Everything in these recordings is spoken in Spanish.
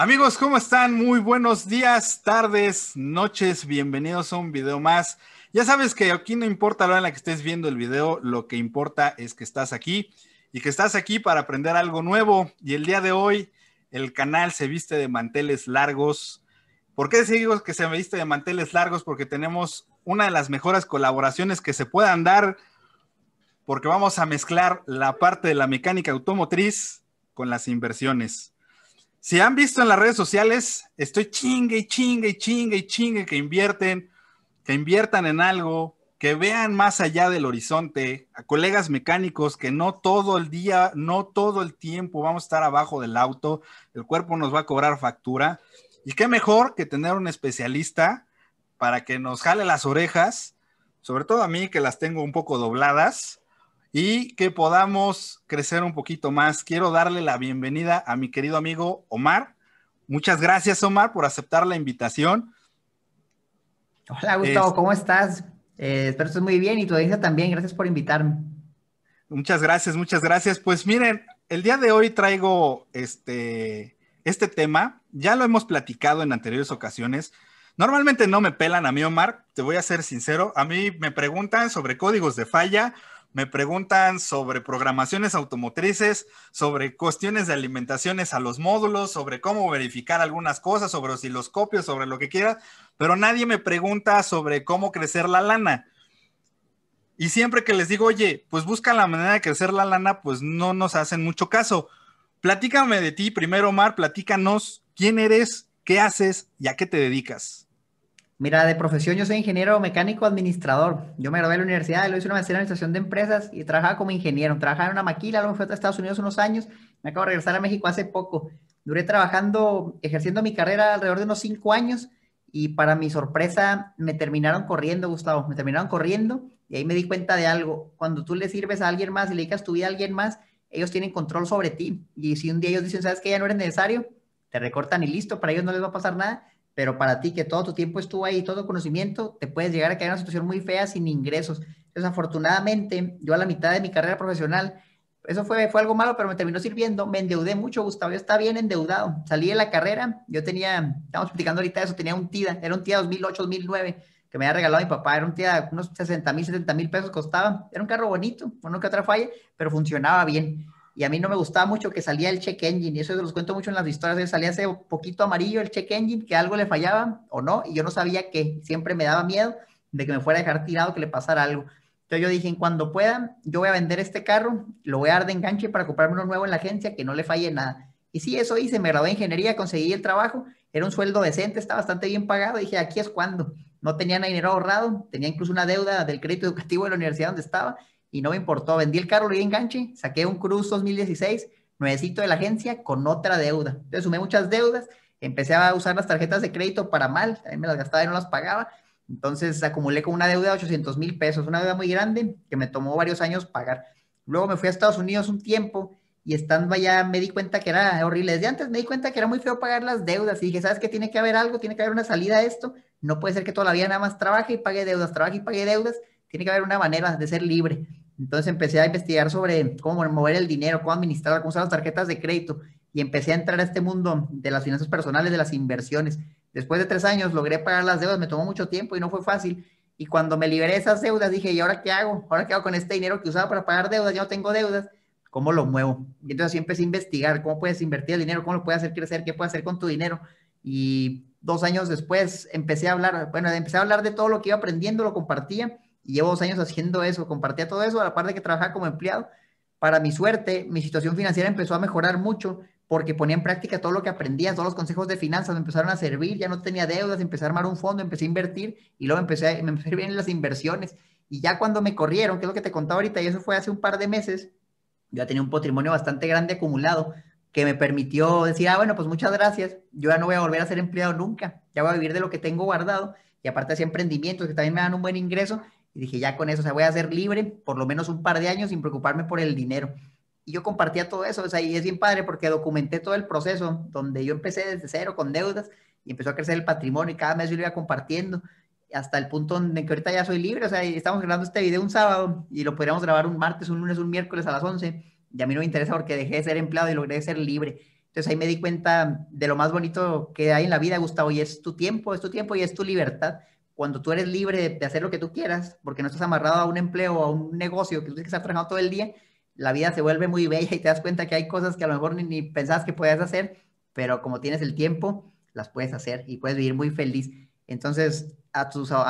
Amigos, ¿cómo están? Muy buenos días, tardes, noches, bienvenidos a un video más. Ya sabes que aquí no importa la hora en la que estés viendo el video, lo que importa es que estás aquí y que estás aquí para aprender algo nuevo. Y el día de hoy el canal se viste de manteles largos. ¿Por qué digo que se viste de manteles largos? Porque tenemos una de las mejores colaboraciones que se puedan dar, porque vamos a mezclar la parte de la mecánica automotriz con las inversiones. Si han visto en las redes sociales, estoy chingue y chingue y chingue y chingue que invierten, que inviertan en algo, que vean más allá del horizonte, a colegas mecánicos que no todo el día, no todo el tiempo vamos a estar abajo del auto, el cuerpo nos va a cobrar factura. Y qué mejor que tener un especialista para que nos jale las orejas, sobre todo a mí que las tengo un poco dobladas, y que podamos crecer un poquito más. Quiero darle la bienvenida a mi querido amigo Omar. Muchas gracias, Omar, por aceptar la invitación. Hola, Gustavo, ¿cómo estás? Espero eh, espero estés muy bien y tu audiencia también. Gracias por invitarme. Muchas gracias, muchas gracias. Pues miren, el día de hoy traigo este, este tema. Ya lo hemos platicado en anteriores ocasiones. Normalmente no me pelan a mí, Omar, te voy a ser sincero. A mí me preguntan sobre códigos de falla me preguntan sobre programaciones automotrices, sobre cuestiones de alimentaciones a los módulos, sobre cómo verificar algunas cosas, sobre osciloscopios, sobre lo que quieras, pero nadie me pregunta sobre cómo crecer la lana. Y siempre que les digo, oye, pues busca la manera de crecer la lana, pues no nos hacen mucho caso. Platícame de ti primero, Omar, platícanos quién eres, qué haces y a qué te dedicas. Mira, de profesión yo soy ingeniero mecánico administrador. Yo me gradué de la universidad, lo hice una maestría en administración de empresas y trabajaba como ingeniero. Trabajaba en una maquila, luego me fui a Estados Unidos unos años. Me acabo de regresar a México hace poco. Duré trabajando, ejerciendo mi carrera alrededor de unos cinco años y para mi sorpresa me terminaron corriendo, Gustavo. Me terminaron corriendo y ahí me di cuenta de algo. Cuando tú le sirves a alguien más y le dedicas tu vida a alguien más, ellos tienen control sobre ti. Y si un día ellos dicen, sabes que ya no eres necesario, te recortan y listo, para ellos no les va a pasar nada pero para ti que todo tu tiempo estuvo ahí, todo conocimiento, te puedes llegar a caer en una situación muy fea sin ingresos. desafortunadamente yo a la mitad de mi carrera profesional, eso fue, fue algo malo, pero me terminó sirviendo, me endeudé mucho, Gustavo, yo estaba bien endeudado, salí de la carrera, yo tenía, estamos explicando ahorita eso, tenía un TIDA, era un TIDA 2008, 2009, que me había regalado mi papá, era un TIDA, unos 60 mil, 70 mil pesos costaba, era un carro bonito, bueno que otra falla, pero funcionaba bien y a mí no me gustaba mucho que salía el check engine, y eso los cuento mucho en las historias, salía ese poquito amarillo el check engine, que algo le fallaba o no, y yo no sabía qué, siempre me daba miedo de que me fuera a dejar tirado, que le pasara algo. Entonces yo dije, en cuando pueda, yo voy a vender este carro, lo voy a dar de enganche para comprarme uno nuevo en la agencia, que no le falle nada. Y sí, eso hice, me gradué de ingeniería, conseguí el trabajo, era un sueldo decente, estaba bastante bien pagado, dije, aquí es cuando. No tenía dinero ahorrado, tenía incluso una deuda del crédito educativo de la universidad donde estaba, y no me importó. Vendí el carro, lo di enganche, saqué un Cruz 2016, nuevecito de la agencia con otra deuda. Entonces sumé muchas deudas, empecé a usar las tarjetas de crédito para mal, también me las gastaba y no las pagaba. Entonces acumulé con una deuda de 800 mil pesos, una deuda muy grande que me tomó varios años pagar. Luego me fui a Estados Unidos un tiempo y estando allá me di cuenta que era horrible. Desde antes me di cuenta que era muy feo pagar las deudas y dije, ¿sabes qué? Tiene que haber algo, tiene que haber una salida a esto. No puede ser que todavía la nada más trabaje y pague deudas, trabaje y pague deudas tiene que haber una manera de ser libre. Entonces empecé a investigar sobre cómo mover el dinero, cómo administrar, cómo usar las tarjetas de crédito y empecé a entrar a este mundo de las finanzas personales, de las inversiones. Después de tres años logré pagar las deudas, me tomó mucho tiempo y no fue fácil. Y cuando me liberé de esas deudas dije, ¿y ahora qué hago? ¿Ahora qué hago con este dinero que usaba para pagar deudas? Ya no tengo deudas, ¿cómo lo muevo? Y entonces así empecé a investigar cómo puedes invertir el dinero, cómo lo puedes hacer crecer, qué puedes hacer con tu dinero. Y dos años después empecé a hablar, bueno, empecé a hablar de todo lo que iba aprendiendo, lo compartía y llevo dos años haciendo eso, compartía todo eso a la par de que trabajaba como empleado. Para mi suerte, mi situación financiera empezó a mejorar mucho porque ponía en práctica todo lo que aprendía, todos los consejos de finanzas me empezaron a servir, ya no tenía deudas, empecé a armar un fondo, empecé a invertir y luego empecé a, me empecé a bien en las inversiones. Y ya cuando me corrieron, que es lo que te contaba ahorita, y eso fue hace un par de meses, yo ya tenía un patrimonio bastante grande acumulado que me permitió decir, ah, bueno, pues muchas gracias, yo ya no voy a volver a ser empleado nunca, ya voy a vivir de lo que tengo guardado y aparte hacía emprendimientos que también me dan un buen ingreso y dije, ya con eso, o sea, voy a ser libre por lo menos un par de años sin preocuparme por el dinero. Y yo compartía todo eso, o sea, y es bien padre porque documenté todo el proceso, donde yo empecé desde cero con deudas y empezó a crecer el patrimonio y cada mes yo lo iba compartiendo hasta el punto en que ahorita ya soy libre, o sea, estamos grabando este video un sábado y lo podríamos grabar un martes, un lunes, un miércoles a las 11 y a mí no me interesa porque dejé de ser empleado y logré ser libre. Entonces ahí me di cuenta de lo más bonito que hay en la vida, Gustavo, y es tu tiempo, es tu tiempo y es tu libertad cuando tú eres libre de, hacer lo que tú quieras, porque no estás amarrado a un empleo o a un negocio que tú tienes que estar trabajando todo el día, la vida se vuelve muy bella y te das cuenta que hay cosas que a lo mejor ni, ni pensabas que podías hacer, pero como tienes el tiempo, las puedes hacer y puedes vivir muy feliz. Entonces, a, a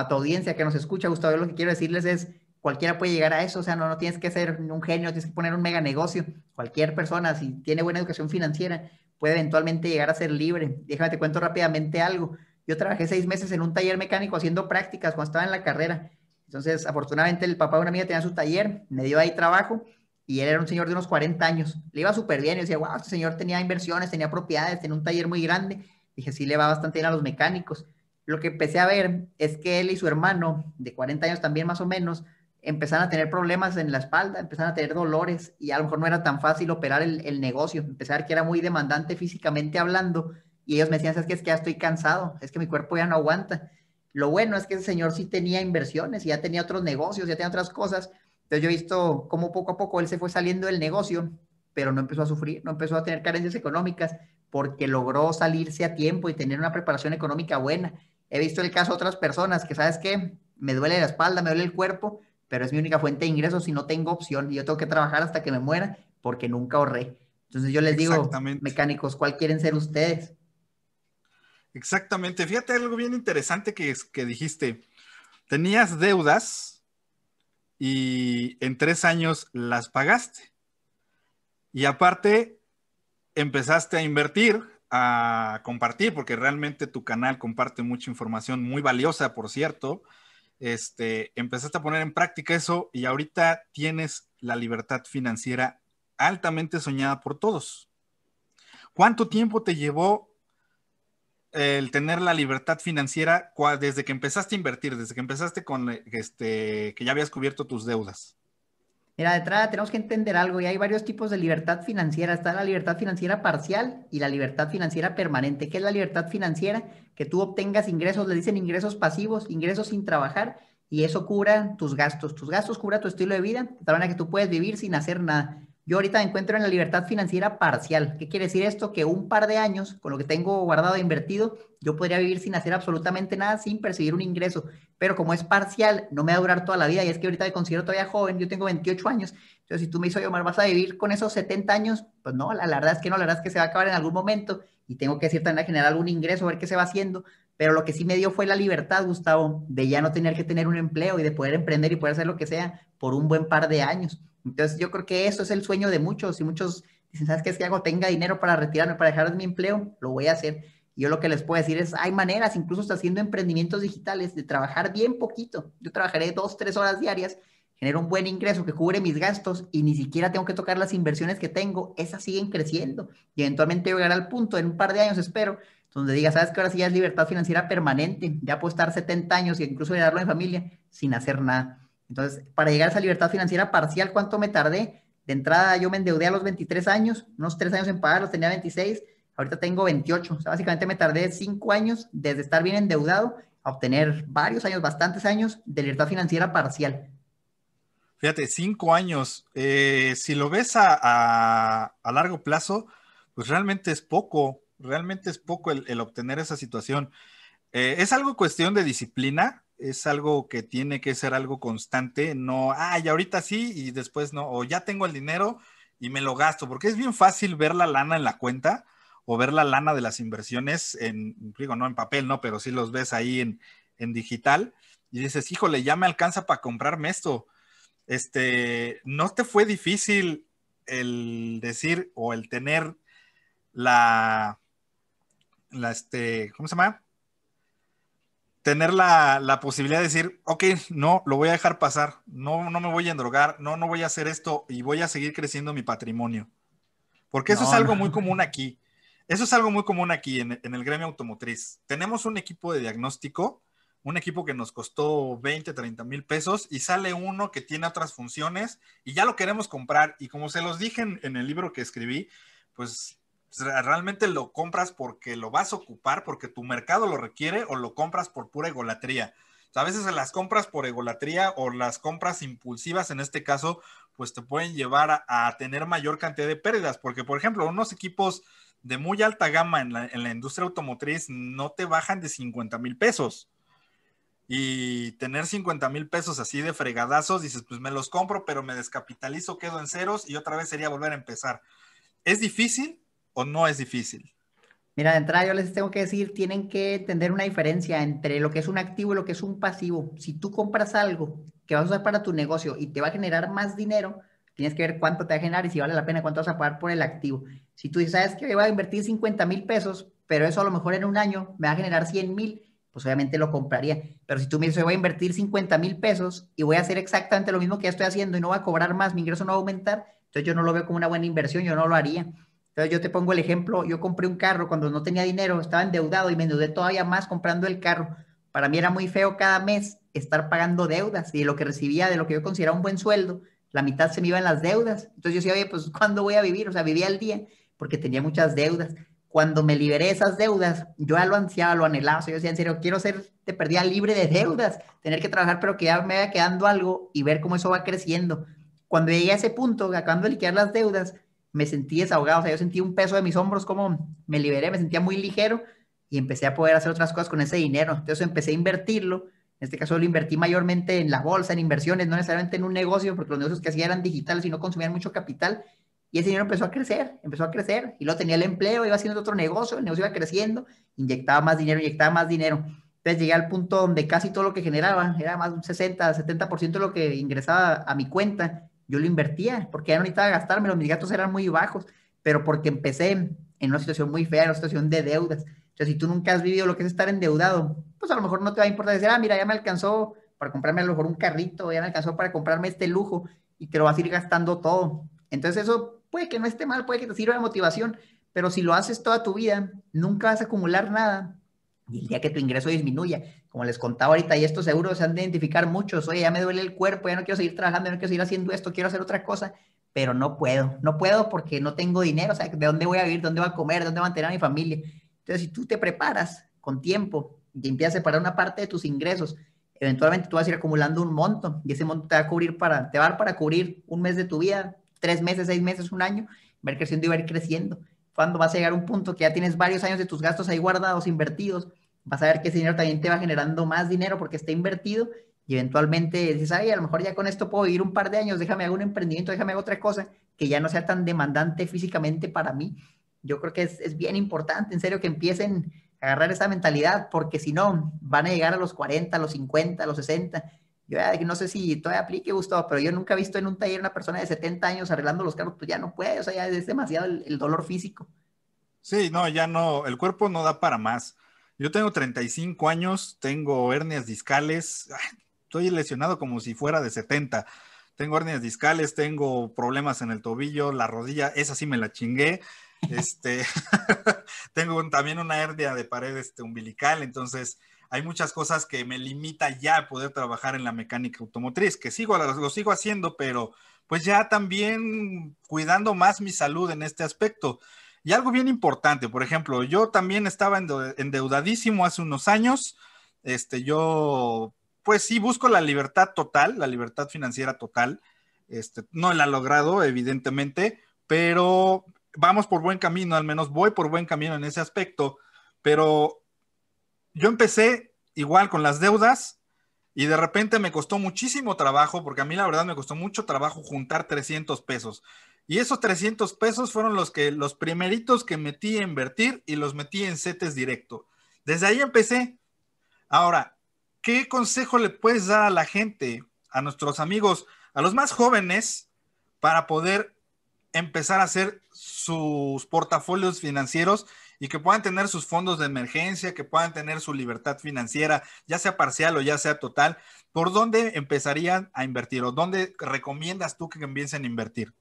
tu audiencia que nos escucha, Gustavo, lo que quiero decirles es, cualquiera puede llegar a eso, o sea, no, no tienes que ser un genio, tienes que poner un mega negocio, cualquier persona, si tiene buena educación financiera, puede eventualmente llegar a ser libre. Déjame te cuento rápidamente algo yo trabajé seis meses en un taller mecánico haciendo prácticas cuando estaba en la carrera. Entonces, afortunadamente, el papá de una amiga tenía su taller, me dio ahí trabajo y él era un señor de unos 40 años. Le iba súper bien. Yo decía, wow, este señor tenía inversiones, tenía propiedades, tenía un taller muy grande. Dije, sí, le va bastante bien a los mecánicos. Lo que empecé a ver es que él y su hermano, de 40 años también más o menos, empezaron a tener problemas en la espalda, empezaron a tener dolores y a lo mejor no era tan fácil operar el, negocio, el negocio. Empezar que era muy demandante físicamente hablando y ellos me decían, es que, es que ya estoy cansado, es que mi cuerpo ya no aguanta. Lo bueno es que ese señor sí tenía inversiones, y ya tenía otros negocios, ya tenía otras cosas. Entonces yo he visto cómo poco a poco él se fue saliendo del negocio, pero no empezó a sufrir, no empezó a tener carencias económicas, porque logró salirse a tiempo y tener una preparación económica buena. He visto el caso de otras personas que, ¿sabes qué? Me duele la espalda, me duele el cuerpo, pero es mi única fuente de ingresos y no tengo opción. Y yo tengo que trabajar hasta que me muera porque nunca ahorré. Entonces yo les digo, mecánicos, ¿cuál quieren ser ustedes? Exactamente. Fíjate algo bien interesante que, que dijiste. Tenías deudas y en tres años las pagaste. Y aparte, empezaste a invertir, a compartir, porque realmente tu canal comparte mucha información muy valiosa, por cierto. Este, empezaste a poner en práctica eso y ahorita tienes la libertad financiera altamente soñada por todos. ¿Cuánto tiempo te llevó el tener la libertad financiera desde que empezaste a invertir, desde que empezaste con eh, este, que ya habías cubierto tus deudas? Mira, de entrada tenemos que entender algo y hay varios tipos de libertad financiera. Está la libertad financiera parcial y la libertad financiera permanente. ¿Qué es la libertad financiera? Que tú obtengas ingresos, le dicen ingresos pasivos, ingresos sin trabajar y eso cubra tus gastos. Tus gastos cubra tu estilo de vida, de tal manera que tú puedes vivir sin hacer nada. Yo ahorita me encuentro en la libertad financiera parcial. ¿Qué quiere decir esto? Que un par de años, con lo que tengo guardado e invertido, yo podría vivir sin hacer absolutamente nada, sin percibir un ingreso. Pero como es parcial, no me va a durar toda la vida. Y es que ahorita me considero todavía joven, yo tengo 28 años. Entonces, si tú me dices, Omar, ¿vas a vivir con esos 70 años? Pues no, la, verdad es que no, la verdad es que se va a acabar en algún momento. Y tengo que decir también a generar algún ingreso, ver qué se va haciendo. Pero lo que sí me dio fue la libertad, Gustavo, de ya no tener que tener un empleo y de poder emprender y poder hacer lo que sea por un buen par de años. Entonces yo creo que eso es el sueño de muchos y muchos dicen, ¿sabes qué es que hago? Tenga dinero para retirarme, para dejar mi empleo, lo voy a hacer. Y yo lo que les puedo decir es, hay maneras, incluso está haciendo emprendimientos digitales, de trabajar bien poquito. Yo trabajaré dos, tres horas diarias, genero un buen ingreso que cubre mis gastos y ni siquiera tengo que tocar las inversiones que tengo, esas siguen creciendo. Y eventualmente llegar al punto, en un par de años espero, donde diga, ¿sabes qué? ahora sí ya es libertad financiera permanente? Ya puedo estar 70 años y e incluso mirarlo en familia sin hacer nada. Entonces, para llegar a esa libertad financiera parcial, ¿cuánto me tardé? De entrada, yo me endeudé a los 23 años, unos 3 años en los tenía 26, ahorita tengo 28. O sea, básicamente me tardé 5 años desde estar bien endeudado a obtener varios años, bastantes años de libertad financiera parcial. Fíjate, 5 años. Eh, si lo ves a, largo plazo, pues realmente es poco, realmente es poco el, obtener esa situación. Eh, es algo cuestión de disciplina, es algo que tiene que ser algo constante, no, ah, ahorita sí y después no, o ya tengo el dinero y me lo gasto, porque es bien fácil ver la lana en la cuenta o ver la lana de las inversiones en, digo, no en papel, no, pero sí los ves ahí en, en digital y dices, híjole, ya me alcanza para comprarme esto. Este, ¿no te fue difícil el decir o el tener la, la, este, ¿cómo se llama? tener la, posibilidad de decir, ok, no, lo voy a dejar pasar, no, no me voy a endrogar, no, no voy a hacer esto y voy a seguir creciendo mi patrimonio. Porque eso es algo muy común aquí. Eso es algo muy común aquí en, el gremio automotriz. Tenemos un equipo de diagnóstico, un equipo que nos costó 20, 30 mil pesos y sale uno que tiene otras funciones y ya lo queremos comprar. Y como se los dije en el libro que escribí, pues realmente lo compras porque lo vas a ocupar, porque tu mercado lo requiere, o lo compras por pura egolatría. a veces las compras por egolatría o las compras impulsivas, en este caso, pues te pueden llevar a, tener mayor cantidad de pérdidas, porque por ejemplo, unos equipos de muy alta gama en la, en la industria automotriz no te bajan de 50 mil pesos. Y tener 50 mil pesos así de fregadazos, dices, pues me los compro, pero me descapitalizo, quedo en ceros y otra vez sería volver a empezar. Es difícil, o no es difícil? Mira, de entrada yo les tengo que decir, tienen que entender una diferencia entre lo que es un activo y lo que es un pasivo. Si tú compras algo que vas a usar para tu negocio y te va a generar más dinero, tienes que ver cuánto te va a generar y si vale la pena cuánto vas a pagar por el activo. Si tú dices, sabes que voy a invertir 50 mil pesos, pero eso a lo mejor en un año me va a generar 100 mil, pues obviamente lo compraría. Pero si tú me dices, voy a invertir 50 mil pesos y voy a hacer exactamente lo mismo que ya estoy haciendo y no voy a cobrar más, mi ingreso no va a aumentar, entonces yo no lo veo como una buena inversión, yo no lo haría yo te pongo el ejemplo, yo compré un carro cuando no tenía dinero, estaba endeudado y me endeudé todavía más comprando el carro. Para mí era muy feo cada mes estar pagando deudas y lo que recibía de lo que yo consideraba un buen sueldo, la mitad se me iba en las deudas. Entonces yo decía, oye, pues ¿cuándo voy a vivir? O sea, vivía el día porque tenía muchas deudas. Cuando me liberé esas deudas, yo ya lo ansiaba, lo anhelaba. yo decía, en serio, quiero ser te perdía libre de deudas, tener que trabajar, pero que ya me vaya quedando algo y ver cómo eso va creciendo. Cuando llegué a ese punto, acabando de liquidar las deudas, me sentí desahogado, o sea, yo sentí un peso de mis hombros, como me liberé, me sentía muy ligero y empecé a poder hacer otras cosas con ese dinero. Entonces empecé a invertirlo. En este caso lo invertí mayormente en la bolsa, en inversiones, no necesariamente en un negocio, porque los negocios que hacía eran digitales y no consumían mucho capital. Y ese dinero empezó a crecer, empezó a crecer. Y lo tenía el empleo, iba haciendo otro negocio, el negocio iba creciendo, inyectaba más dinero, inyectaba más dinero. Entonces llegué al punto donde casi todo lo que generaba, era más de un 60, 70% de lo que ingresaba a mi cuenta, yo lo invertía, porque ya no necesitaba gastármelo, mis gastos eran muy bajos, pero porque empecé en, una situación muy fea, en una situación de deudas. sea, si tú nunca has vivido lo que es estar endeudado, pues a lo mejor no te va a importar decir, ah, mira, ya me alcanzó para comprarme a lo mejor un carrito, ya me alcanzó para comprarme este lujo, y te lo vas a ir gastando todo. Entonces, eso puede que no esté mal, puede que te sirva de motivación, pero si lo haces toda tu vida, nunca vas a acumular nada y el día que tu ingreso disminuya, como les contaba ahorita, y estos seguros se han de identificar muchos, oye, ya me duele el cuerpo, ya no quiero seguir trabajando, ya no quiero seguir haciendo esto, quiero hacer otra cosa, pero no puedo, no puedo porque no tengo dinero, o sea, ¿de dónde voy a vivir? ¿Dónde voy a comer? ¿Dónde voy a mantener a mi familia? Entonces, si tú te preparas con tiempo y empiezas a separar una parte de tus ingresos, eventualmente tú vas a ir acumulando un monto y ese monto te va a cubrir para, te va a para cubrir un mes de tu vida, tres meses, seis meses, un año, ver creciendo y ir creciendo. Cuando vas a llegar a un punto que ya tienes varios años de tus gastos ahí guardados, invertidos, vas a ver que ese dinero también te va generando más dinero porque está invertido y eventualmente dices, ay, a lo mejor ya con esto puedo vivir un par de años, déjame hago un emprendimiento, déjame hago otra cosa que ya no sea tan demandante físicamente para mí. Yo creo que es, es bien importante, en serio, que empiecen a agarrar esa mentalidad porque si no, van a llegar a los 40, a los 50, a los 60. Yo ya, no sé si todavía aplique, Gustavo, pero yo nunca he visto en un taller una persona de 70 años arreglando los carros, pues ya no puede, o sea, ya es demasiado el dolor físico. Sí, no, ya no, el cuerpo no da para más. Yo tengo 35 años, tengo hernias discales, estoy lesionado como si fuera de 70. Tengo hernias discales, tengo problemas en el tobillo, la rodilla, esa sí me la chingué. Este, tengo también una hernia de pared este, umbilical, entonces hay muchas cosas que me limita ya a poder trabajar en la mecánica automotriz, que sigo, lo sigo haciendo, pero pues ya también cuidando más mi salud en este aspecto. Y algo bien importante, por ejemplo, yo también estaba endeudadísimo hace unos años. Este, yo, pues sí, busco la libertad total, la libertad financiera total. Este, no la he logrado, evidentemente, pero vamos por buen camino, al menos voy por buen camino en ese aspecto. Pero yo empecé igual con las deudas y de repente me costó muchísimo trabajo, porque a mí la verdad me costó mucho trabajo juntar 300 pesos. Y esos 300 pesos fueron los que los primeritos que metí a invertir y los metí en CETES directo. Desde ahí empecé. Ahora, ¿qué consejo le puedes dar a la gente, a nuestros amigos, a los más jóvenes, para poder empezar a hacer sus portafolios financieros y que puedan tener sus fondos de emergencia, que puedan tener su libertad financiera, ya sea parcial o ya sea total? ¿Por dónde empezarían a invertir o dónde recomiendas tú que empiecen a invertir?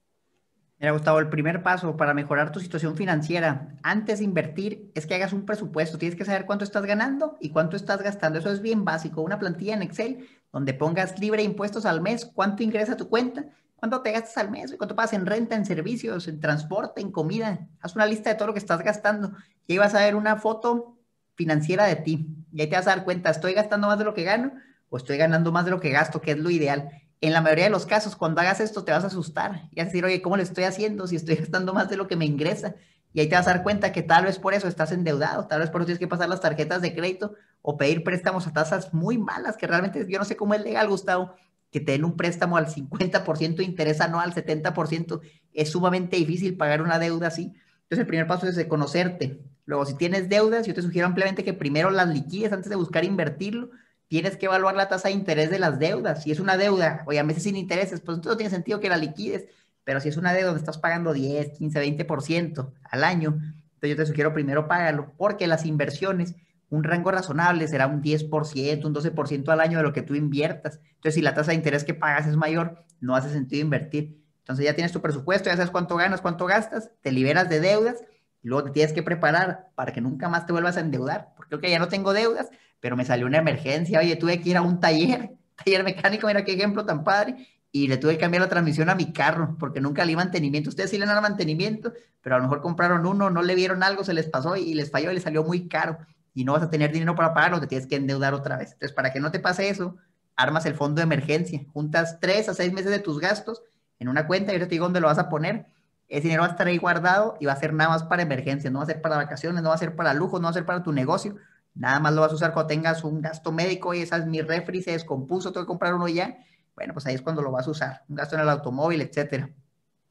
Mira, Gustavo, el primer paso para mejorar tu situación financiera antes de invertir es que hagas un presupuesto. Tienes que saber cuánto estás ganando y cuánto estás gastando. Eso es bien básico. Una plantilla en Excel donde pongas libre impuestos al mes, cuánto ingresa tu cuenta, cuánto te gastas al mes, cuánto pagas en renta, en servicios, en transporte, en comida. Haz una lista de todo lo que estás gastando y ahí vas a ver una foto financiera de ti. Y ahí te vas a dar cuenta, estoy gastando más de lo que gano o estoy ganando más de lo que gasto, que es lo ideal en la mayoría de los casos, cuando hagas esto, te vas a asustar y vas a decir, oye, ¿cómo le estoy haciendo si estoy gastando más de lo que me ingresa? Y ahí te vas a dar cuenta que tal vez por eso estás endeudado, tal vez por eso tienes que pasar las tarjetas de crédito o pedir préstamos a tasas muy malas, que realmente yo no sé cómo es legal, Gustavo, que te den un préstamo al 50% de interés anual, 70%. Es sumamente difícil pagar una deuda así. Entonces, el primer paso es de conocerte. Luego, si tienes deudas, yo te sugiero ampliamente que primero las liquides antes de buscar invertirlo tienes que evaluar la tasa de interés de las deudas. Si es una deuda, o a veces sin intereses, pues entonces no tiene sentido que la liquides. Pero si es una deuda donde estás pagando 10, 15, 20% al año, entonces yo te sugiero primero págalo, porque las inversiones, un rango razonable será un 10%, un 12% al año de lo que tú inviertas. Entonces, si la tasa de interés que pagas es mayor, no hace sentido invertir. Entonces ya tienes tu presupuesto, ya sabes cuánto ganas, cuánto gastas, te liberas de deudas y luego te tienes que preparar para que nunca más te vuelvas a endeudar, porque ok, ya no tengo deudas, pero me salió una emergencia, oye, tuve que ir a un taller, taller mecánico, mira qué ejemplo tan padre, y le tuve que cambiar la transmisión a mi carro, porque nunca le mantenimiento. Ustedes sí le dan mantenimiento, pero a lo mejor compraron uno, no le vieron algo, se les pasó y les falló y les salió muy caro. Y no vas a tener dinero para pagarlo, te tienes que endeudar otra vez. Entonces, para que no te pase eso, armas el fondo de emergencia, juntas tres a seis meses de tus gastos en una cuenta, y yo te digo dónde lo vas a poner. Ese dinero va a estar ahí guardado y va a ser nada más para emergencias, no va a ser para vacaciones, no va a ser para lujo, no va a ser para tu negocio, Nada más lo vas a usar cuando tengas un gasto médico y esas mi refri se descompuso, tengo que comprar uno ya. Bueno, pues ahí es cuando lo vas a usar. Un gasto en el automóvil, etcétera.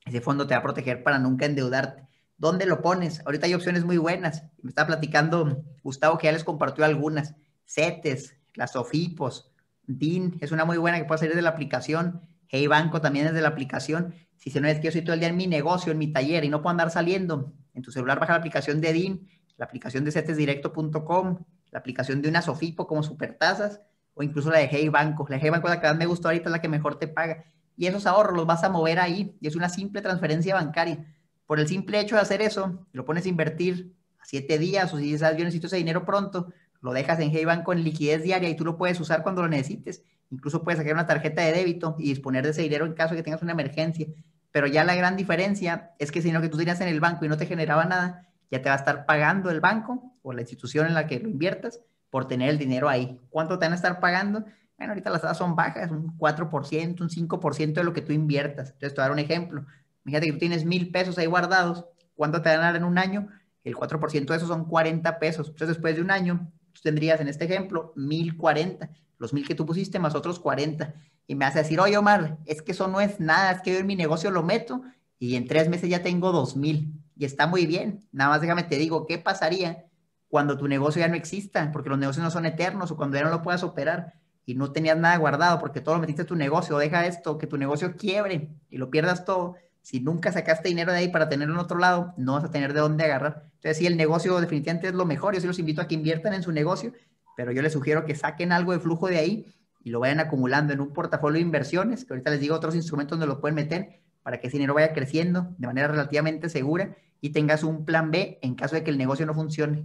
Ese fondo te va a proteger para nunca endeudarte. ¿Dónde lo pones? Ahorita hay opciones muy buenas. Me está platicando Gustavo que ya les compartió algunas. CETES, las OFIPOS, DIN, es una muy buena que puede salir de la aplicación. Hey Banco también es de la aplicación. Si se no es que yo estoy todo el día en mi negocio, en mi taller y no puedo andar saliendo, en tu celular baja la aplicación de DIN, la aplicación de cetesdirecto.com, la aplicación de una Sofipo como Supertasas o incluso la de Hey Banco. La de Hey es la que más me gustó ahorita, es la que mejor te paga. Y esos ahorros los vas a mover ahí y es una simple transferencia bancaria. Por el simple hecho de hacer eso, lo pones a invertir a siete días o si dices, ah, yo necesito ese dinero pronto, lo dejas en Hey Banco en liquidez diaria y tú lo puedes usar cuando lo necesites. Incluso puedes sacar una tarjeta de débito y disponer de ese dinero en caso de que tengas una emergencia. Pero ya la gran diferencia es que si no que tú tenías en el banco y no te generaba nada, ya te va a estar pagando el banco o la institución en la que lo inviertas por tener el dinero ahí. ¿Cuánto te van a estar pagando? Bueno, ahorita las tasas son bajas, un 4%, un 5% de lo que tú inviertas. Entonces, te voy a dar un ejemplo. Fíjate que tú tienes mil pesos ahí guardados. ¿Cuánto te van a dar en un año? El 4% de eso son 40 pesos. Entonces, después de un año, tú tendrías en este ejemplo 1040, los mil que tú pusiste más otros 40. Y me hace decir, oye Omar, es que eso no es nada, es que yo en mi negocio lo meto y en tres meses ya tengo mil. y está muy bien. Nada más déjame te digo, ¿qué pasaría cuando tu negocio ya no exista? Porque los negocios no son eternos o cuando ya no lo puedas operar y no tenías nada guardado porque todo lo metiste en tu negocio, deja esto, que tu negocio quiebre y lo pierdas todo. Si nunca sacaste dinero de ahí para tenerlo en otro lado, no vas a tener de dónde agarrar. Entonces, sí, el negocio definitivamente es lo mejor. Yo sí los invito a que inviertan en su negocio, pero yo les sugiero que saquen algo de flujo de ahí y lo vayan acumulando en un portafolio de inversiones, que ahorita les digo otros instrumentos donde lo pueden meter, para que ese dinero vaya creciendo de manera relativamente segura y tengas un plan B en caso de que el negocio no funcione.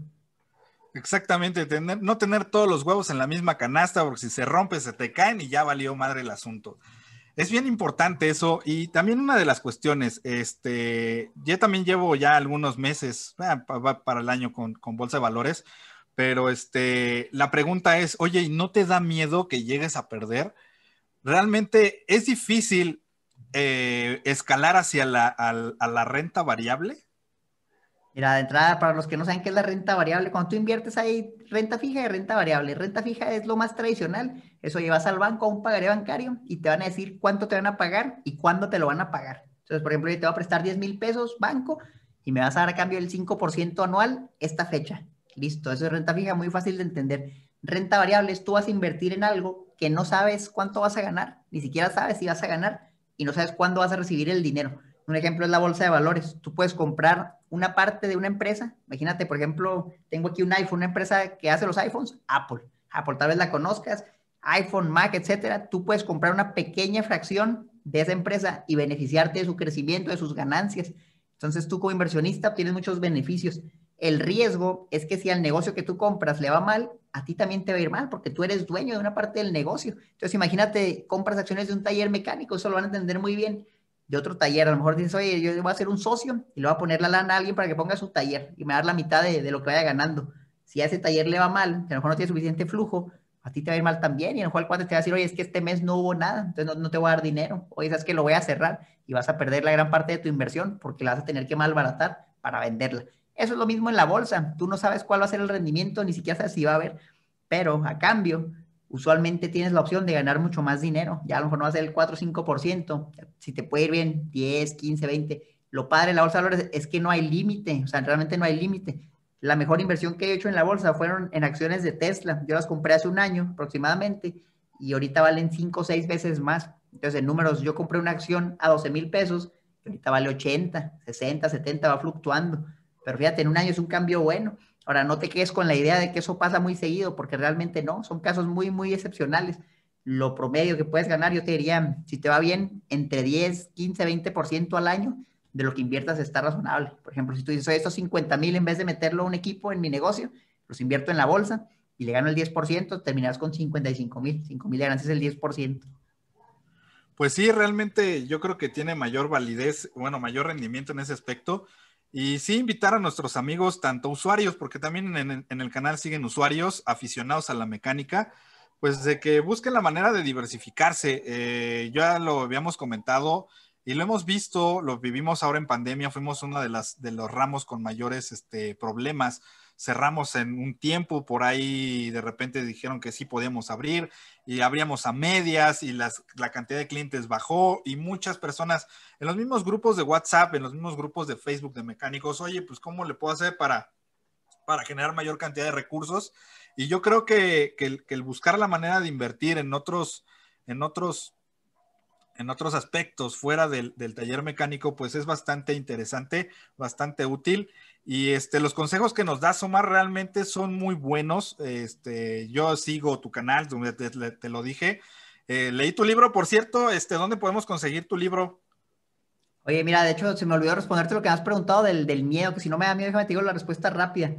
Exactamente, no tener todos los huevos en la misma canasta, porque si se rompe, se te caen y ya valió madre el asunto. Es bien importante eso y también una de las cuestiones, este, yo también llevo ya algunos meses ah, para el año con, Bolsa de Valores, pero este, la pregunta es, oye, ¿no te da miedo que llegues a perder? Realmente es difícil eh, escalar hacia la, renta variable? Mira, de entrada, para los que no saben qué es la renta variable, cuando tú inviertes ahí renta fija y renta variable. Renta fija es lo más tradicional. Eso llevas al banco a un pagaré bancario y te van a decir cuánto te van a pagar y cuándo te lo van a pagar. Entonces, por ejemplo, yo te voy a prestar 10 mil pesos banco y me vas a dar a cambio el 5% anual esta fecha. Listo, eso es renta fija, muy fácil de entender. Renta variable es tú vas a invertir en algo que no sabes cuánto vas a ganar, ni siquiera sabes si vas a ganar, y no sabes cuándo vas a recibir el dinero. Un ejemplo es la bolsa de valores. Tú puedes comprar una parte de una empresa. Imagínate, por ejemplo, tengo aquí un iPhone, una empresa que hace los iPhones, Apple. Apple tal vez la conozcas, iPhone, Mac, etcétera. Tú puedes comprar una pequeña fracción de esa empresa y beneficiarte de su crecimiento, de sus ganancias. Entonces tú como inversionista tienes muchos beneficios el riesgo es que si al negocio que tú compras le va mal, a ti también te va a ir mal porque tú eres dueño de una parte del negocio. Entonces imagínate, compras acciones de un taller mecánico, eso lo van a entender muy bien. De otro taller, a lo mejor dices, oye, yo voy a ser un socio y le voy a poner la lana a alguien para que ponga su taller y me va a dar la mitad de, lo que vaya ganando. Si a ese taller le va mal, a lo mejor no tiene suficiente flujo, a ti te va a ir mal también y en el cual cuando te va a decir, oye, es que este mes no hubo nada, entonces no, te voy a dar dinero, oye, sabes que lo voy a cerrar y vas a perder la gran parte de tu inversión porque la vas a tener que malbaratar para venderla. Eso es lo mismo en la bolsa. Tú no sabes cuál va a ser el rendimiento, ni siquiera sabes si va a haber, pero a cambio, usualmente tienes la opción de ganar mucho más dinero. Ya a lo mejor no va a ser el 4 o 5%, si te puede ir bien, 10, 15, 20. Lo padre de la bolsa es que no hay límite, o sea, realmente no hay límite. La mejor inversión que he hecho en la bolsa fueron en acciones de Tesla. Yo las compré hace un año aproximadamente y ahorita valen 5 o 6 veces más. Entonces, en números, yo compré una acción a 12 mil pesos y ahorita vale 80, 60, 70, va fluctuando. Pero fíjate, en un año es un cambio bueno. Ahora, no te quedes con la idea de que eso pasa muy seguido, porque realmente no, son casos muy, muy excepcionales. Lo promedio que puedes ganar, yo te diría, si te va bien, entre 10, 15, 20% al año de lo que inviertas está razonable. Por ejemplo, si tú dices, estos 50 mil, en vez de meterlo a un equipo en mi negocio, los invierto en la bolsa y le gano el 10%, terminas con 55 mil. 5 mil ganancias el 10%. Pues sí, realmente yo creo que tiene mayor validez, bueno, mayor rendimiento en ese aspecto, y sí, invitar a nuestros amigos, tanto usuarios, porque también en, el canal siguen usuarios aficionados a la mecánica, pues de que busquen la manera de diversificarse. Eh, ya lo habíamos comentado y lo hemos visto, lo vivimos ahora en pandemia, fuimos uno de, las, de los ramos con mayores este, problemas cerramos en un tiempo, por ahí de repente dijeron que sí podíamos abrir y abríamos a medias y la cantidad de clientes bajó y muchas personas en los mismos grupos de WhatsApp, en los mismos grupos de Facebook de mecánicos, oye, pues ¿cómo le puedo hacer para, generar mayor cantidad de recursos? Y yo creo que, el, buscar la manera de invertir en otros, en otros en otros aspectos fuera del, del, taller mecánico, pues es bastante interesante, bastante útil. Y este, los consejos que nos das, Omar, realmente son muy buenos. Este, yo sigo tu canal, te, te, lo dije. Eh, leí tu libro, por cierto. Este, ¿Dónde podemos conseguir tu libro? Oye, mira, de hecho, se me olvidó responderte lo que me has preguntado del, miedo, que si no me da miedo, déjame te digo la respuesta rápida.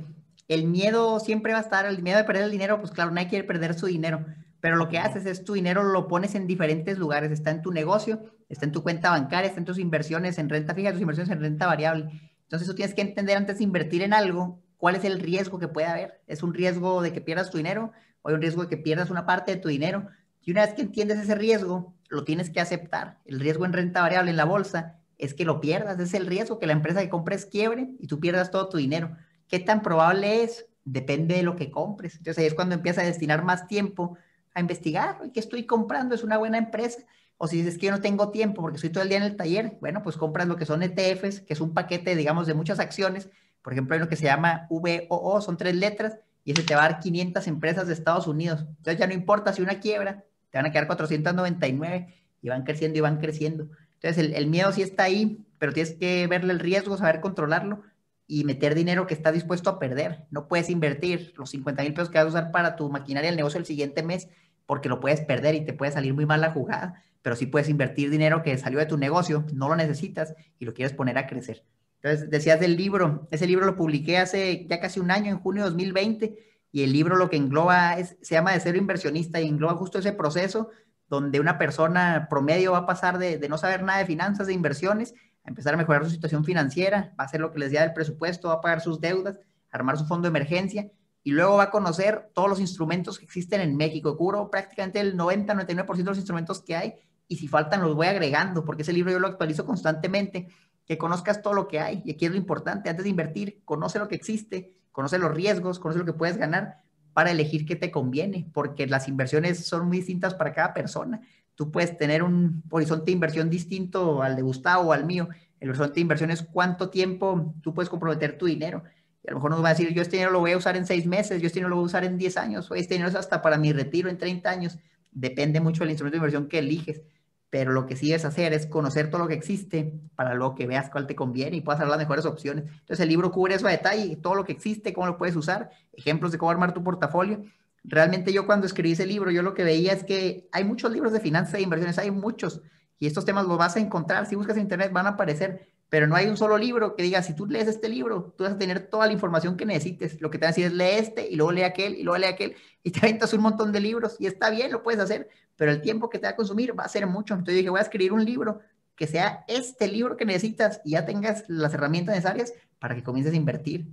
El miedo siempre va a estar, el miedo de perder el dinero, pues claro, nadie quiere perder su dinero, pero lo que haces es tu dinero lo pones en diferentes lugares, está en tu negocio, está en tu cuenta bancaria, está en tus inversiones en renta fija, tus inversiones en renta variable entonces tú tienes que entender antes de invertir en algo cuál es el riesgo que puede haber. ¿Es un riesgo de que pierdas tu dinero o hay un riesgo de que pierdas una parte de tu dinero? Y una vez que entiendes ese riesgo, lo tienes que aceptar. El riesgo en renta variable en la bolsa es que lo pierdas. Es el riesgo que la empresa que compres quiebre y tú pierdas todo tu dinero. ¿Qué tan probable es? Depende de lo que compres. Entonces ahí es cuando empiezas a destinar más tiempo a investigar. ¿Qué estoy comprando? ¿Es una buena empresa? O si dices que yo no tengo tiempo porque estoy todo el día en el taller, bueno, pues compras lo que son ETFs, que es un paquete, digamos, de muchas acciones. Por ejemplo, hay lo que se llama VOO, son tres letras, y ese te va a dar 500 empresas de Estados Unidos. Entonces ya no importa si una quiebra, te van a quedar 499 y van creciendo y van creciendo. Entonces el, el miedo sí está ahí, pero tienes que verle el riesgo, saber controlarlo y meter dinero que estás dispuesto a perder. No puedes invertir los 50 mil pesos que vas a usar para tu maquinaria del negocio el siguiente mes porque lo puedes perder y te puede salir muy mal la jugada, pero sí puedes invertir dinero que salió de tu negocio, no lo necesitas y lo quieres poner a crecer. Entonces, decías del libro, ese libro lo publiqué hace ya casi un año, en junio de 2020, y el libro lo que engloba es, se llama De Cero Inversionista y engloba justo ese proceso donde una persona promedio va a pasar de, no saber nada de finanzas, de inversiones, a empezar a mejorar su situación financiera, va a hacer lo que les decía del presupuesto, va a pagar sus deudas, armar su fondo de emergencia y luego va a conocer todos los instrumentos que existen en México. Cubro prácticamente el 90-99% de los instrumentos que hay y si faltan los voy agregando porque ese libro yo lo actualizo constantemente. Que conozcas todo lo que hay y aquí es lo importante. Antes de invertir, conoce lo que existe, conoce los riesgos, conoce lo que puedes ganar para elegir qué te conviene porque las inversiones son muy distintas para cada persona. Tú puedes tener un horizonte de inversión distinto al de Gustavo o al mío. El horizonte de inversión es cuánto tiempo tú puedes comprometer tu dinero. Y a lo mejor nos va a decir, yo este dinero lo voy a usar en seis meses, yo este dinero lo voy a usar en diez años, o este dinero es hasta para mi retiro en 30 años. Depende mucho del instrumento de inversión que eliges, pero lo que sí es hacer es conocer todo lo que existe para lo que veas cuál te conviene y puedas hacer las mejores opciones. Entonces el libro cubre eso a detalle, todo lo que existe, cómo lo puedes usar, ejemplos de cómo armar tu portafolio. Realmente yo cuando escribí ese libro, yo lo que veía es que hay muchos libros de finanzas e inversiones, hay muchos, y estos temas los vas a encontrar, si buscas en internet van a aparecer, pero no hay un solo libro que diga, si tú lees este libro, tú vas a tener toda la información que necesites. Lo que te van a decir es, lee este y luego lee aquel y luego lee aquel y te aventas un montón de libros y está bien, lo puedes hacer, pero el tiempo que te va a consumir va a ser mucho. Entonces dije, voy a escribir un libro que sea este libro que necesitas y ya tengas las herramientas necesarias para que comiences a invertir.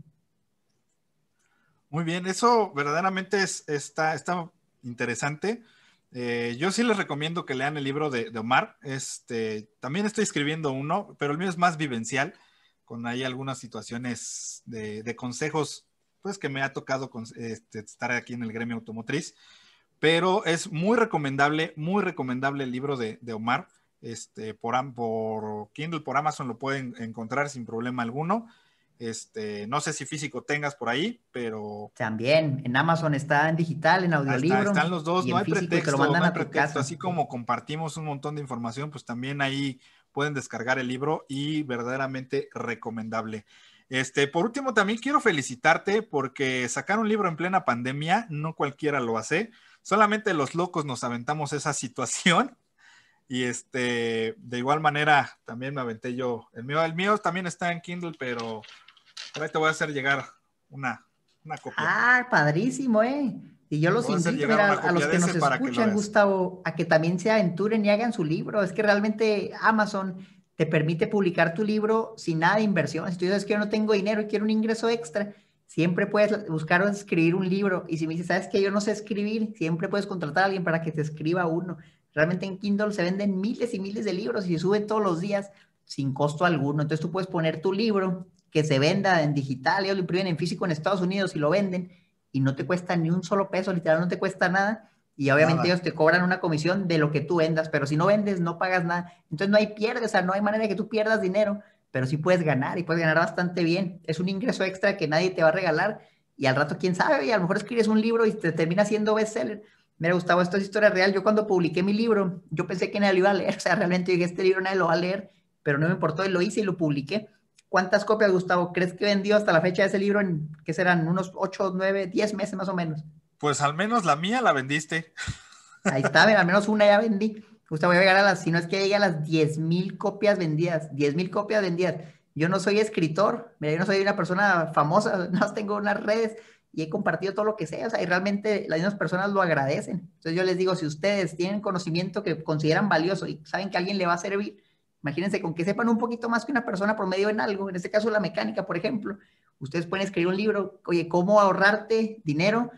Muy bien, eso verdaderamente está, está interesante eh, yo sí les recomiendo que lean el libro de, Omar. Este, también estoy escribiendo uno, pero el mío es más vivencial, con ahí algunas situaciones de, consejos, pues que me ha tocado este, estar aquí en el gremio automotriz. Pero es muy recomendable, muy recomendable el libro de, Omar. Este, por Kindle, por Amazon lo pueden encontrar sin problema alguno. Este, no sé si físico tengas por ahí, pero. También, en Amazon está en digital, en audiolibro. están los dos, no hay, pretexto, Así como compartimos un montón de información, pues también ahí pueden descargar el libro y verdaderamente recomendable. Este, por último, también quiero felicitarte porque sacar un libro en plena pandemia, no cualquiera lo hace. Solamente los locos nos aventamos esa situación. Y este, de igual manera, también me aventé yo. El mío, el mío también está en Kindle, pero te voy a hacer llegar una, copia. Ah, padrísimo, ¿eh? Y yo los invito a los que nos escuchan, Gustavo, a que también se aventuren y hagan su libro. Es que realmente Amazon te permite publicar tu libro sin nada de inversión. Si tú dices que yo no tengo dinero y quiero un ingreso extra, siempre puedes buscar o escribir un libro. Y si me dices, sabes que yo no sé escribir, siempre puedes contratar a alguien para que te escriba uno. Realmente en Kindle se venden miles y miles de libros y se sube todos los días sin costo alguno. Entonces tú puedes poner tu libro que se venda en digital, ellos lo imprimen en físico en Estados Unidos y lo venden y no te cuesta ni un solo peso, literal, no te cuesta nada. Y obviamente ellos te cobran una comisión de lo que tú vendas, pero si no vendes, no pagas nada. Entonces no hay pierdes, o sea, no hay manera de que tú pierdas dinero, pero sí puedes ganar y puedes ganar bastante bien. Es un ingreso extra que nadie te va a regalar y al rato, quién sabe, y a lo mejor escribes un libro y te termina siendo bestseller. Mira, Gustavo, esto es historia real. Yo cuando publiqué mi libro, yo pensé que nadie lo iba a leer. O sea, realmente dije, este libro nadie lo va a leer, pero no me importó y lo hice y lo publiqué. ¿Cuántas copias, Gustavo, crees que vendió hasta la fecha de ese libro en, qué serán, unos 8, 9, 10 meses más o menos? Pues al menos la mía la vendiste. Ahí está, al menos una ya vendí. Gustavo, voy a llegar a las, si no es que llegue a las 10 mil copias vendidas, 10 mil copias vendidas. Yo no soy escritor, yo no soy una persona famosa, no tengo unas redes y he compartido todo lo que sea, o sea, y realmente las mismas personas lo agradecen. Entonces yo les digo, si ustedes tienen conocimiento que consideran valioso y saben que a alguien le va a servir, Imagínense, con que sepan un poquito más que una persona promedio en algo, en este caso la mecánica, por ejemplo, ustedes pueden escribir un libro, oye, ¿cómo ahorrarte dinero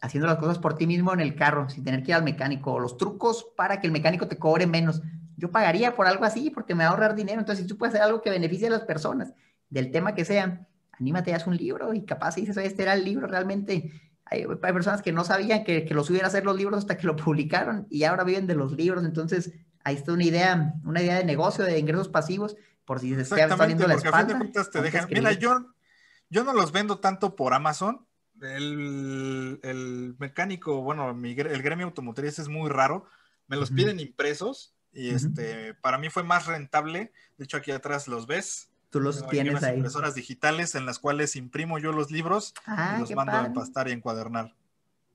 haciendo las cosas por ti mismo en el carro, sin tener que ir al mecánico? O los trucos para que el mecánico te cobre menos. Yo pagaría por algo así porque me va a ahorrar dinero. Entonces, si tú puedes hacer algo que beneficie a las personas, del tema que sea, anímate, haz un libro y capaz dices, este era el libro realmente. Hay, personas que no sabían que, los los hubieran hacer los libros hasta que lo publicaron y ahora viven de los libros. Entonces, Ahí está una idea, una idea de negocio, de ingresos pasivos, por si se está saliendo la espalda. de te dejan, mira, yo, yo no los vendo tanto por Amazon. El, mecánico, bueno, el gremio automotriz es muy raro. Me los piden impresos y este, para mí fue más rentable. De hecho, aquí atrás los ves. Tú los eh, tienes ahí. Impresoras digitales en las cuales imprimo yo los libros y ah, los mando a empastar y encuadernar.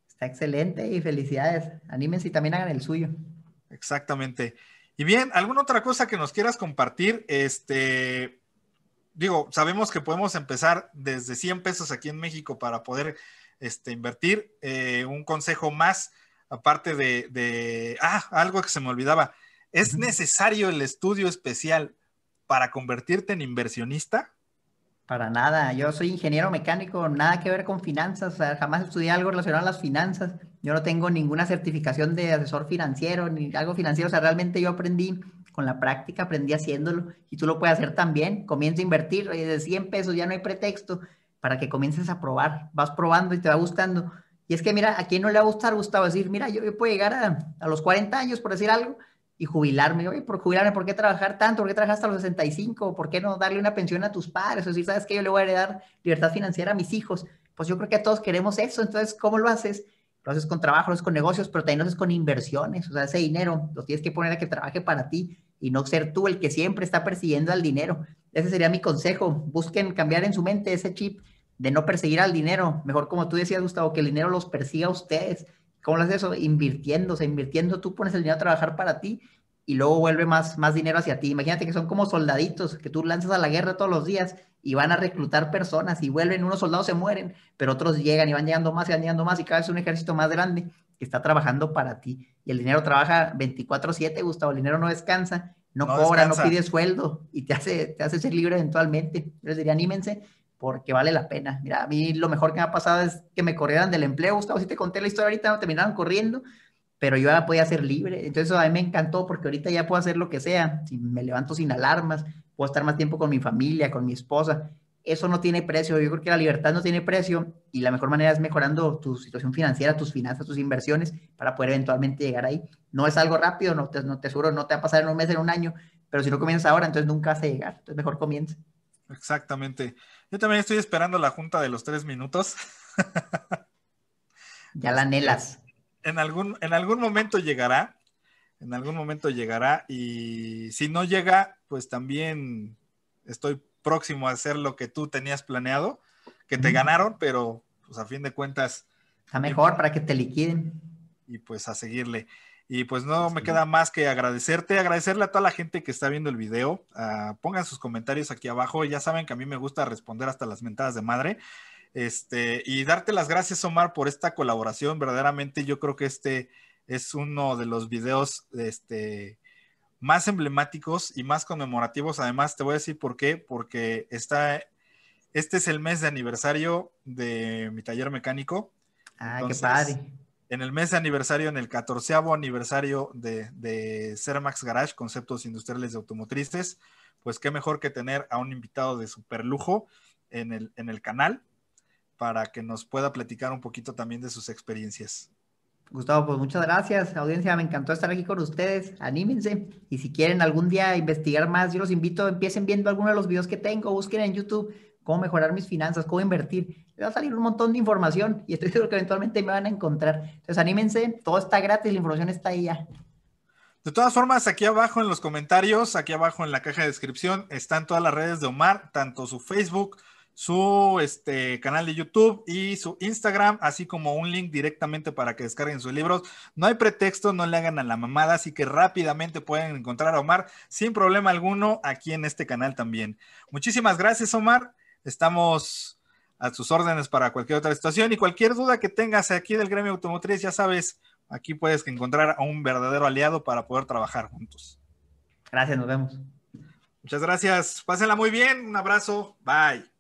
Está excelente y felicidades. Anímense y también hagan el suyo. Exactamente. Y bien, ¿alguna otra cosa que nos quieras compartir? Este, digo, sabemos que podemos empezar desde 100 pesos aquí en México para poder este, invertir. Eh, un consejo más, aparte de, de, ah, algo que se me olvidaba. ¿Es necesario el estudio especial para convertirte en inversionista? Para nada, yo soy ingeniero mecánico, nada que ver con finanzas, o sea, jamás estudié algo relacionado a las finanzas, yo no tengo ninguna certificación de asesor financiero ni algo financiero, o sea, realmente yo aprendí con la práctica, aprendí haciéndolo y tú lo puedes hacer también, comienza a invertir eh, de 100 pesos, ya no hay pretexto para que comiences a probar, vas probando y te va gustando. Y es que mira, a quién no le va a gustar, Gustavo, decir, mira, yo, yo puedo llegar a, a los 40 años, por decir algo, y jubilarme. Oye, por jubilarme, ¿por qué trabajar tanto? ¿Por qué trabajar hasta los 65? ¿Por qué no darle una pensión a tus padres? O decir, ¿sabes qué? Yo le voy a heredar libertad financiera a mis hijos. Pues yo creo que todos queremos eso. Entonces, ¿cómo lo haces? Lo haces con trabajo, lo haces con negocios, pero también lo haces con inversiones. O sea, ese dinero lo tienes que poner a que trabaje para ti y no ser tú el que siempre está persiguiendo al dinero. Ese sería mi consejo. Busquen cambiar en su mente ese chip de no perseguir al dinero. Mejor como tú decías, Gustavo, que el dinero los persiga a ustedes ¿Cómo lo haces eso? Invirtiendo, invirtiendo, tú pones el dinero a trabajar para ti y luego vuelve más, más dinero hacia ti. Imagínate que son como soldaditos que tú lanzas a la guerra todos los días y van a reclutar personas y vuelven, unos soldados se mueren, pero otros llegan y van llegando más y van llegando más y cada vez es un ejército más grande que está trabajando para ti. Y el dinero trabaja 24/7, Gustavo, el dinero no descansa, no, cobra, no pide sueldo y te hace, te hace ser libre eventualmente. Yo les diría, anímense, porque vale la pena. Mira, a mí lo mejor que me ha pasado es que me corrieran del empleo, Gustavo, si te conté la historia ahorita, no terminaron corriendo, pero yo ya podía ser libre. Entonces a mí me encantó porque ahorita ya puedo hacer lo que sea, si me levanto sin alarmas, puedo estar más tiempo con mi familia, con mi esposa. Eso no tiene precio, yo creo que la libertad no tiene precio y la mejor manera es mejorando tu situación financiera, tus finanzas, tus inversiones para poder eventualmente llegar ahí. No es algo rápido, no te, no te no te va a pasar en un mes, en un año, pero si no comienzas ahora, entonces nunca se a llegar, entonces mejor comienza. Exactamente. Yo también estoy esperando la junta de los tres minutos. ya la este, anhelas. En algún, en algún momento llegará, en algún momento llegará y si no llega, pues también estoy próximo a hacer lo que tú tenías planeado, que te ganaron, pero pues a fin de cuentas... Está mejor para que te liquiden. Y pues a seguirle. Y pues no me queda más que agradecerte, agradecerle a toda la gente que está viendo el video. Ah, pongan sus comentarios aquí abajo. Ya saben que a mí me gusta responder hasta las mentadas de madre. Este, y darte las gracias, Omar, por esta colaboración. Verdaderamente, yo creo que este es uno de los videos este, más emblemáticos y más conmemorativos. Además, te voy a decir por qué, porque está, este es el mes de aniversario de mi taller mecánico. Ah, padre en el mes de aniversario, en el catorceavo aniversario de, de Cermax Garage, conceptos industriales de automotrices, pues qué mejor que tener a un invitado de super lujo en el, en el canal para que nos pueda platicar un poquito también de sus experiencias. Gustavo, pues muchas gracias, audiencia, me encantó estar aquí con ustedes, anímense y si quieren algún día investigar más, yo los invito, empiecen viendo alguno de los videos que tengo, busquen en YouTube cómo mejorar mis finanzas, cómo invertir. Le va a salir un montón de información y estoy seguro que eventualmente me van a encontrar. Entonces, anímense, todo está gratis, la información está ahí ya. De todas formas, aquí abajo en los comentarios, aquí abajo en la caja de descripción, están todas las redes de Omar, tanto su Facebook, su este, canal de YouTube y su Instagram, así como un link directamente para que descarguen sus libros. No hay pretexto, no le hagan a la mamada, así que rápidamente pueden encontrar a Omar sin problema alguno aquí en este canal también. Muchísimas gracias, Omar. Estamos a sus órdenes para cualquier otra situación y cualquier duda que tengas aquí del gremio automotriz, ya sabes, aquí puedes encontrar a un verdadero aliado para poder trabajar juntos. Gracias, nos vemos. Muchas gracias. Pásenla muy bien. Un abrazo. Bye.